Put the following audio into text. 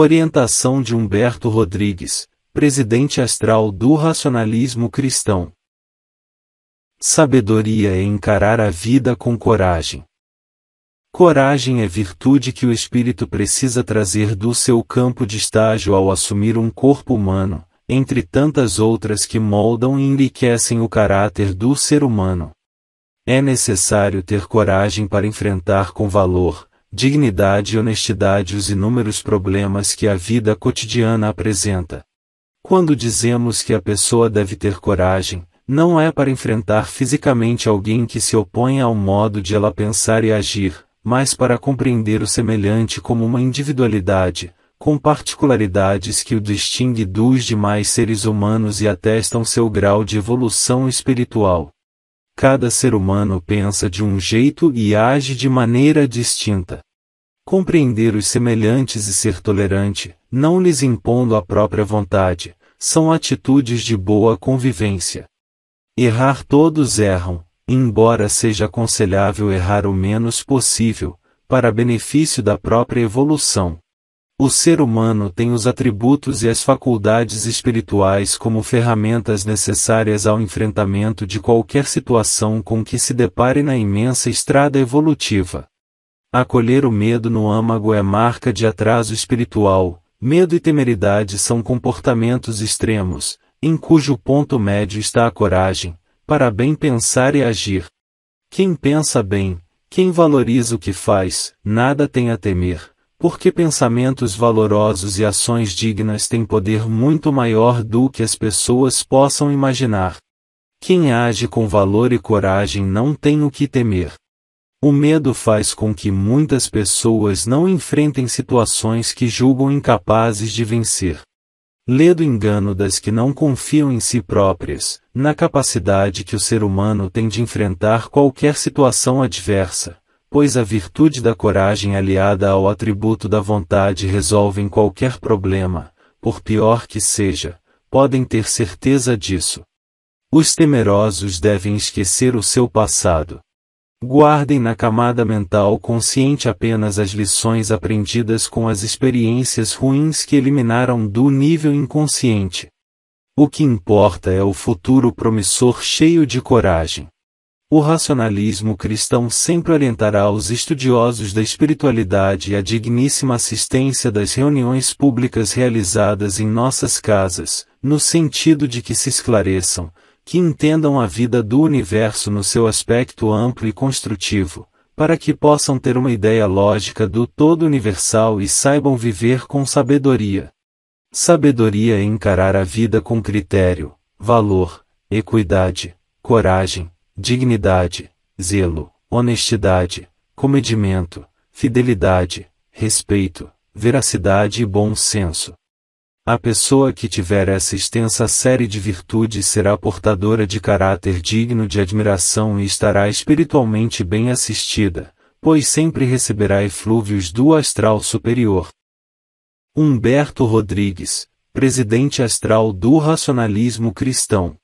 Orientação de Humberto Rodrigues, presidente astral do racionalismo cristão. Sabedoria é encarar a vida com coragem. Coragem é virtude que o espírito precisa trazer do seu campo de estágio ao assumir um corpo humano, entre tantas outras que moldam e enriquecem o caráter do ser humano. É necessário ter coragem para enfrentar com valor, dignidade e honestidade os inúmeros problemas que a vida cotidiana apresenta. Quando dizemos que a pessoa deve ter coragem, não é para enfrentar fisicamente alguém que se opõe ao modo de ela pensar e agir, mas para compreender o semelhante como uma individualidade, com particularidades que o distingue dos demais seres humanos e atestam seu grau de evolução espiritual. Cada ser humano pensa de um jeito e age de maneira distinta. Compreender os semelhantes e ser tolerante, não lhes impondo a própria vontade, são atitudes de boa convivência. Errar todos erram, embora seja aconselhável errar o menos possível, para benefício da própria evolução. O ser humano tem os atributos e as faculdades espirituais como ferramentas necessárias ao enfrentamento de qualquer situação com que se depare na imensa estrada evolutiva. Acolher o medo no âmago é marca de atraso espiritual, medo e temeridade são comportamentos extremos, em cujo ponto médio está a coragem, para bem pensar e agir. Quem pensa bem, quem valoriza o que faz, nada tem a temer porque pensamentos valorosos e ações dignas têm poder muito maior do que as pessoas possam imaginar. Quem age com valor e coragem não tem o que temer. O medo faz com que muitas pessoas não enfrentem situações que julgam incapazes de vencer. Lê do engano das que não confiam em si próprias, na capacidade que o ser humano tem de enfrentar qualquer situação adversa, pois a virtude da coragem aliada ao atributo da vontade resolvem qualquer problema, por pior que seja, podem ter certeza disso. Os temerosos devem esquecer o seu passado. Guardem na camada mental consciente apenas as lições aprendidas com as experiências ruins que eliminaram do nível inconsciente. O que importa é o futuro promissor cheio de coragem. O racionalismo cristão sempre orientará os estudiosos da espiritualidade a digníssima assistência das reuniões públicas realizadas em nossas casas, no sentido de que se esclareçam, que entendam a vida do universo no seu aspecto amplo e construtivo, para que possam ter uma ideia lógica do todo universal e saibam viver com sabedoria. Sabedoria é encarar a vida com critério, valor, equidade, coragem, dignidade, zelo, honestidade, comedimento, fidelidade, respeito, veracidade e bom senso. A pessoa que tiver essa extensa série de virtudes será portadora de caráter digno de admiração e estará espiritualmente bem assistida, pois sempre receberá eflúvios do astral superior. Humberto Rodrigues, presidente astral do Racionalismo Cristão.